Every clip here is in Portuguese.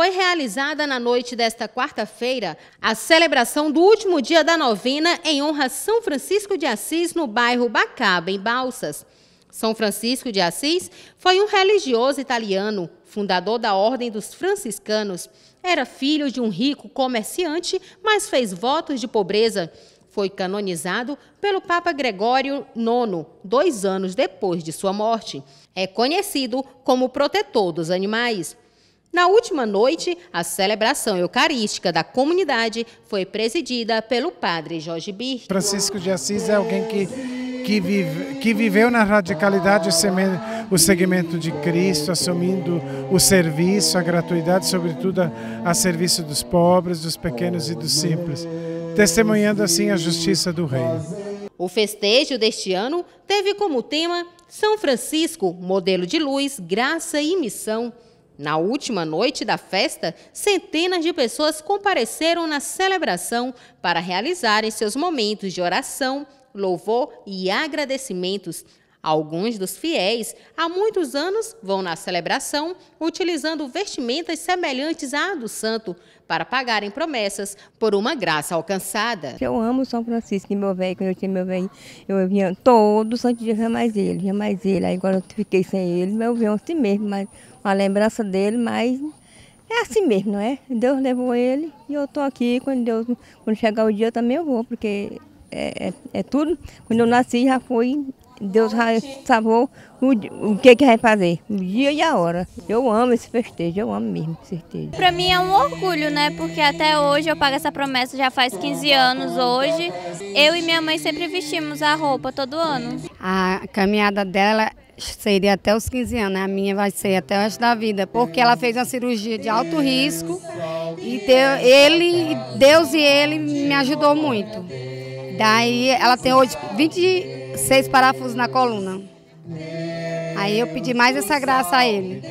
foi realizada na noite desta quarta-feira a celebração do último dia da novena em honra a São Francisco de Assis no bairro Bacaba, em Balsas. São Francisco de Assis foi um religioso italiano, fundador da Ordem dos Franciscanos. Era filho de um rico comerciante, mas fez votos de pobreza. Foi canonizado pelo Papa Gregório IX, dois anos depois de sua morte. É conhecido como protetor dos animais. Na última noite, a celebração eucarística da comunidade foi presidida pelo padre Jorge Bir. Francisco de Assis é alguém que, que, vive, que viveu na radicalidade o segmento de Cristo, assumindo o serviço, a gratuidade, sobretudo a, a serviço dos pobres, dos pequenos e dos simples, testemunhando assim a justiça do reino. O festejo deste ano teve como tema São Francisco, modelo de luz, graça e missão. Na última noite da festa, centenas de pessoas compareceram na celebração para realizarem seus momentos de oração, louvor e agradecimentos Alguns dos fiéis, há muitos anos, vão na celebração utilizando vestimentas semelhantes à do santo para pagarem promessas por uma graça alcançada. Eu amo São Francisco, meu velho, quando eu tinha meu velho, eu vinha todo santo dia, mais ele, vinha mais ele. Aí agora eu fiquei sem ele, mas eu venho assim mesmo, mas uma lembrança dele, mas é assim mesmo, não é? Deus levou ele e eu estou aqui. Quando, Deus, quando chegar o dia também eu vou, porque é, é, é, tudo. Quando eu nasci já foi Deus já salvou o, o que, que vai fazer, o dia e a hora. Eu amo esse festejo, eu amo mesmo esse festejo. Para mim é um orgulho, né? Porque até hoje eu pago essa promessa já faz 15 anos hoje. Eu e minha mãe sempre vestimos a roupa todo ano. A caminhada dela seria até os 15 anos, né? a minha vai ser até o resto da vida, porque ela fez uma cirurgia de alto risco e deu, ele, Deus e ele me ajudou muito. Daí ela tem hoje 20 seis parafusos na coluna. Aí eu pedi mais essa graça a ele.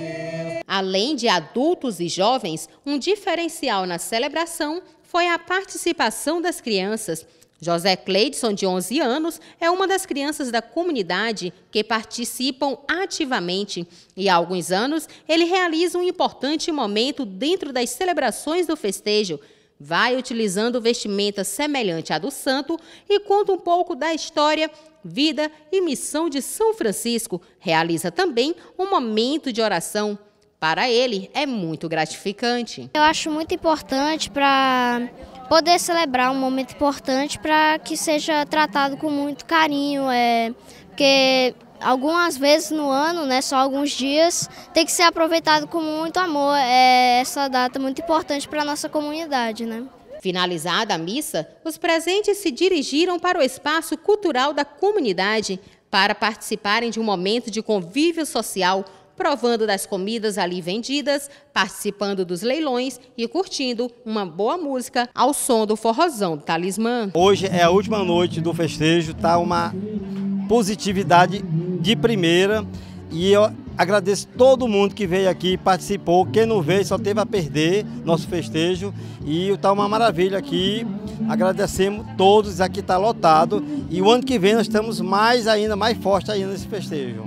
Além de adultos e jovens, um diferencial na celebração foi a participação das crianças. José Cleidson, de 11 anos, é uma das crianças da comunidade que participam ativamente e há alguns anos ele realiza um importante momento dentro das celebrações do festejo, vai utilizando vestimenta semelhante à do santo e conta um pouco da história, vida e missão de São Francisco. Realiza também um momento de oração. Para ele é muito gratificante. Eu acho muito importante para poder celebrar um momento importante para que seja tratado com muito carinho, é, porque algumas vezes no ano, né, só alguns dias, tem que ser aproveitado com muito amor é essa data muito importante para a nossa comunidade. Né? Finalizada a missa, os presentes se dirigiram para o espaço cultural da comunidade para participarem de um momento de convívio social, provando das comidas ali vendidas, participando dos leilões e curtindo uma boa música ao som do forrozão do talismã. Hoje é a última noite do festejo, tá uma positividade de primeira. E eu agradeço todo mundo que veio aqui, participou. Quem não veio só teve a perder nosso festejo. E está uma maravilha aqui. Agradecemos todos, aqui está lotado. E o ano que vem nós estamos mais ainda, mais forte ainda nesse festejo.